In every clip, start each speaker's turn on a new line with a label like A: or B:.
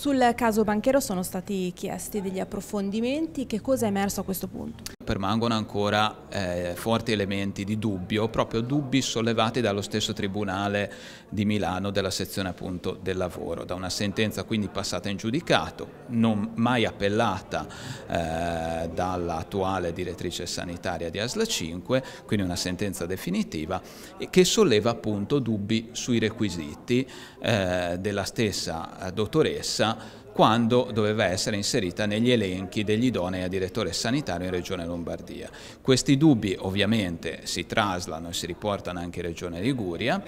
A: Sul caso Banchero sono stati chiesti degli approfondimenti, che cosa è emerso a questo punto?
B: Permangono ancora eh, forti elementi di dubbio, proprio dubbi sollevati dallo stesso Tribunale di Milano della sezione appunto del lavoro, da una sentenza quindi passata in giudicato, non mai appellata eh, dall'attuale direttrice sanitaria di ASLA 5, quindi una sentenza definitiva, che solleva appunto dubbi sui requisiti eh, della stessa eh, dottoressa quando doveva essere inserita negli elenchi degli idonei a direttore sanitario in Regione Lombardia. Questi dubbi ovviamente si traslano e si riportano anche in Regione Liguria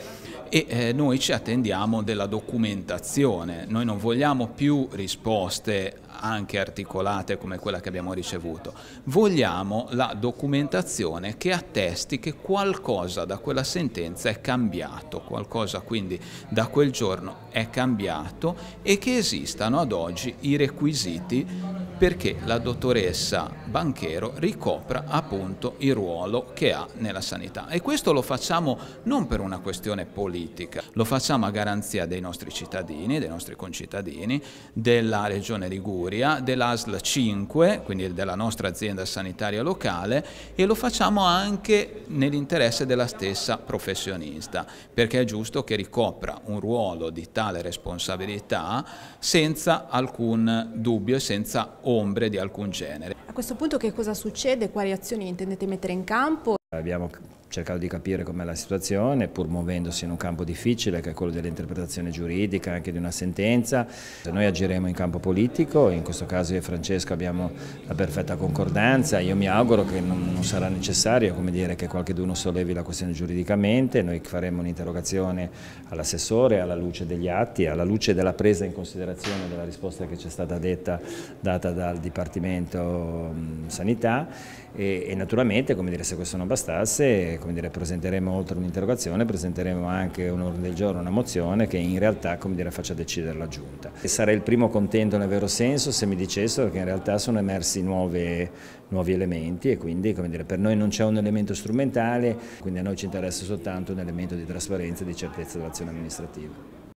B: e eh, noi ci attendiamo della documentazione, noi non vogliamo più risposte anche articolate come quella che abbiamo ricevuto, vogliamo la documentazione che attesti che qualcosa da quella sentenza è cambiato, qualcosa quindi da quel giorno è cambiato e che esistano ad ad oggi i requisiti perché la dottoressa Banchero ricopra appunto il ruolo che ha nella sanità e questo lo facciamo non per una questione politica, lo facciamo a garanzia dei nostri cittadini, dei nostri concittadini, della regione Liguria, dell'ASL 5, quindi della nostra azienda sanitaria locale e lo facciamo anche nell'interesse della stessa professionista perché è giusto che ricopra un ruolo di tale responsabilità senza alcun dubbio e senza obbligo ombre di alcun genere.
A: A questo punto che cosa succede? Quali azioni intendete mettere in campo?
B: Abbiamo cercato di capire com'è la situazione, pur
A: muovendosi in un campo difficile che è quello dell'interpretazione giuridica, anche di una sentenza. Noi agiremo in campo politico, in questo caso io e Francesco abbiamo la perfetta concordanza, io mi auguro che non, non sarà necessario come dire, che qualcuno sollevi la questione giuridicamente, noi faremo un'interrogazione all'assessore alla luce degli atti, alla luce della presa in considerazione della risposta che ci è stata detta, data dal Dipartimento Sanità e, e naturalmente come dire, se questo non bastasse dire, presenteremo oltre un'interrogazione, presenteremo anche un'ordine del giorno, una mozione che in realtà dire, faccia decidere la Giunta. E sarei il primo contento nel vero senso se mi dicessero che in realtà sono emersi nuove, nuovi elementi e quindi dire, per noi non c'è un elemento strumentale, quindi a noi ci interessa soltanto un elemento di trasparenza e di certezza dell'azione amministrativa.